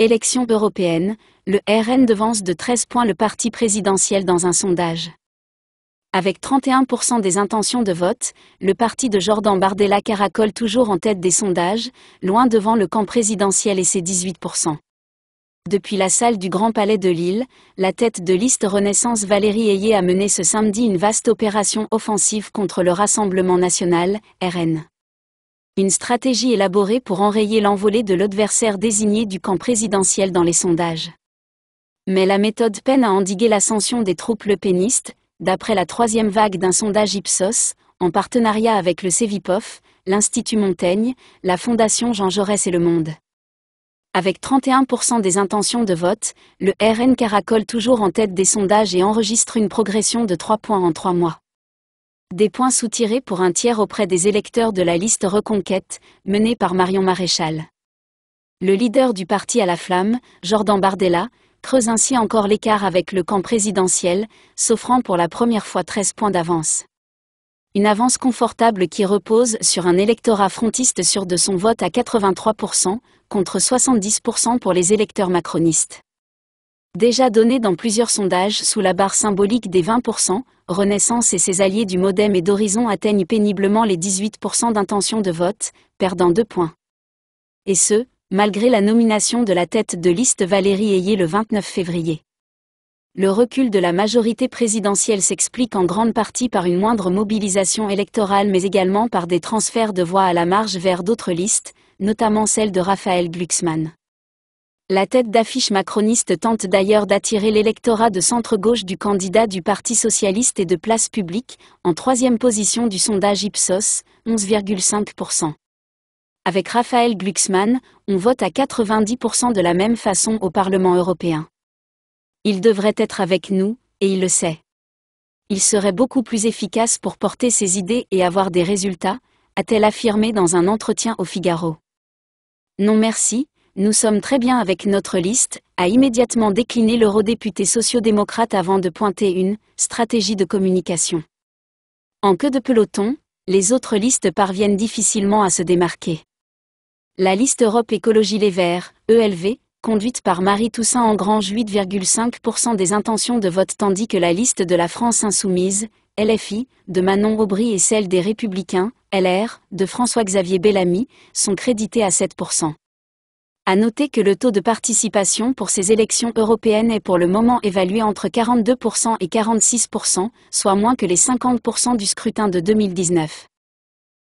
Élections européennes, le RN devance de 13 points le parti présidentiel dans un sondage. Avec 31% des intentions de vote, le parti de Jordan Bardella caracole toujours en tête des sondages, loin devant le camp présidentiel et ses 18%. Depuis la salle du Grand Palais de Lille, la tête de liste Renaissance Valérie Ayé a mené ce samedi une vaste opération offensive contre le Rassemblement national, RN une stratégie élaborée pour enrayer l'envolée de l'adversaire désigné du camp présidentiel dans les sondages. Mais la méthode peine à endiguer l'ascension des troupes lepénistes, d'après la troisième vague d'un sondage Ipsos, en partenariat avec le CEVIPOF, l'Institut Montaigne, la Fondation Jean Jaurès et Le Monde. Avec 31% des intentions de vote, le RN caracole toujours en tête des sondages et enregistre une progression de 3 points en 3 mois. Des points soutirés pour un tiers auprès des électeurs de la liste Reconquête, menée par Marion Maréchal. Le leader du parti à la flamme, Jordan Bardella, creuse ainsi encore l'écart avec le camp présidentiel, s'offrant pour la première fois 13 points d'avance. Une avance confortable qui repose sur un électorat frontiste sûr de son vote à 83%, contre 70% pour les électeurs macronistes. Déjà donné dans plusieurs sondages sous la barre symbolique des 20%, Renaissance et ses alliés du Modem et d'Horizon atteignent péniblement les 18% d'intention de vote, perdant deux points. Et ce, malgré la nomination de la tête de liste Valérie Ayé le 29 février. Le recul de la majorité présidentielle s'explique en grande partie par une moindre mobilisation électorale mais également par des transferts de voix à la marge vers d'autres listes, notamment celle de Raphaël Glucksmann. La tête d'affiche macroniste tente d'ailleurs d'attirer l'électorat de centre-gauche du candidat du Parti socialiste et de place publique, en troisième position du sondage Ipsos, 11,5%. Avec Raphaël Glucksmann, on vote à 90% de la même façon au Parlement européen. Il devrait être avec nous, et il le sait. Il serait beaucoup plus efficace pour porter ses idées et avoir des résultats, a-t-elle affirmé dans un entretien au Figaro. Non merci, nous sommes très bien avec notre liste, a immédiatement décliné l'eurodéputé sociodémocrate avant de pointer une stratégie de communication. En queue de peloton, les autres listes parviennent difficilement à se démarquer. La liste Europe Écologie Les Verts, ELV, conduite par Marie Toussaint engrange 8,5% des intentions de vote tandis que la liste de la France Insoumise, LFI, de Manon Aubry et celle des Républicains, LR, de François-Xavier Bellamy, sont créditées à 7%. À noter que le taux de participation pour ces élections européennes est pour le moment évalué entre 42% et 46%, soit moins que les 50% du scrutin de 2019.